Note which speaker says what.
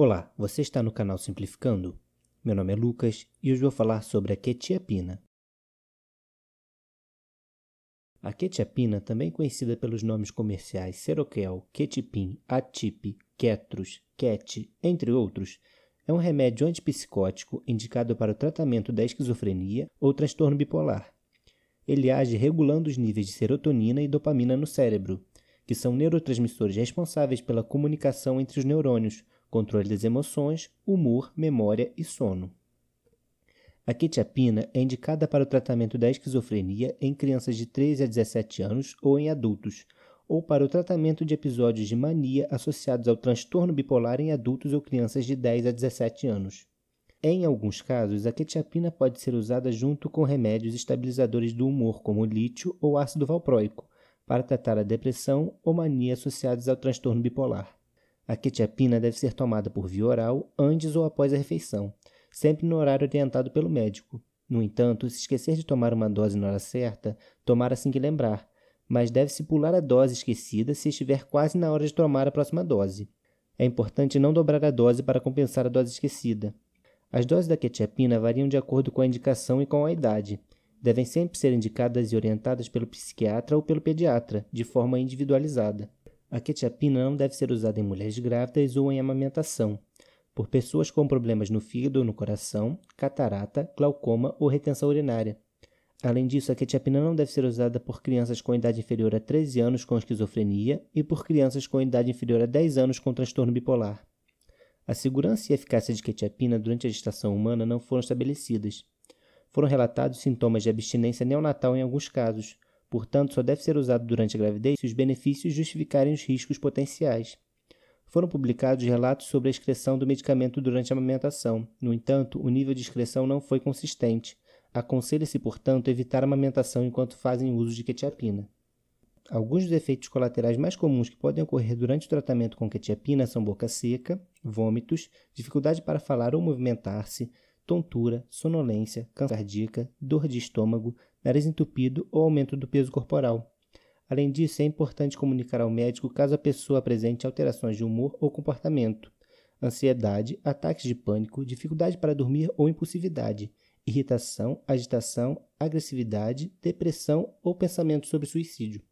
Speaker 1: Olá, você está no canal Simplificando? Meu nome é Lucas e hoje vou falar sobre a quetiapina. A quetiapina, também conhecida pelos nomes comerciais seroquel, quetipim, Atip, Ketros, ket, entre outros, é um remédio antipsicótico indicado para o tratamento da esquizofrenia ou transtorno bipolar. Ele age regulando os níveis de serotonina e dopamina no cérebro, que são neurotransmissores responsáveis pela comunicação entre os neurônios, controle das emoções, humor, memória e sono. A quetiapina é indicada para o tratamento da esquizofrenia em crianças de 13 a 17 anos ou em adultos, ou para o tratamento de episódios de mania associados ao transtorno bipolar em adultos ou crianças de 10 a 17 anos. Em alguns casos, a quetiapina pode ser usada junto com remédios estabilizadores do humor, como lítio ou ácido valproico, para tratar a depressão ou mania associadas ao transtorno bipolar. A quetiapina deve ser tomada por via oral antes ou após a refeição, sempre no horário orientado pelo médico. No entanto, se esquecer de tomar uma dose na hora certa, tomar assim que lembrar, mas deve-se pular a dose esquecida se estiver quase na hora de tomar a próxima dose. É importante não dobrar a dose para compensar a dose esquecida. As doses da quetiapina variam de acordo com a indicação e com a idade. Devem sempre ser indicadas e orientadas pelo psiquiatra ou pelo pediatra, de forma individualizada. A quetiapina não deve ser usada em mulheres grávidas ou em amamentação, por pessoas com problemas no fígado ou no coração, catarata, glaucoma ou retenção urinária. Além disso, a quetiapina não deve ser usada por crianças com idade inferior a 13 anos com esquizofrenia e por crianças com idade inferior a 10 anos com transtorno bipolar. A segurança e eficácia de quetiapina durante a gestação humana não foram estabelecidas. Foram relatados sintomas de abstinência neonatal em alguns casos, Portanto, só deve ser usado durante a gravidez se os benefícios justificarem os riscos potenciais. Foram publicados relatos sobre a excreção do medicamento durante a amamentação. No entanto, o nível de excreção não foi consistente. Aconselha-se, portanto, evitar a amamentação enquanto fazem uso de quetiapina. Alguns dos efeitos colaterais mais comuns que podem ocorrer durante o tratamento com quetiapina são boca seca, vômitos, dificuldade para falar ou movimentar-se, tontura, sonolência, câncer cardíaca, dor de estômago, nariz entupido ou aumento do peso corporal. Além disso, é importante comunicar ao médico caso a pessoa apresente alterações de humor ou comportamento, ansiedade, ataques de pânico, dificuldade para dormir ou impulsividade, irritação, agitação, agressividade, depressão ou pensamento sobre suicídio.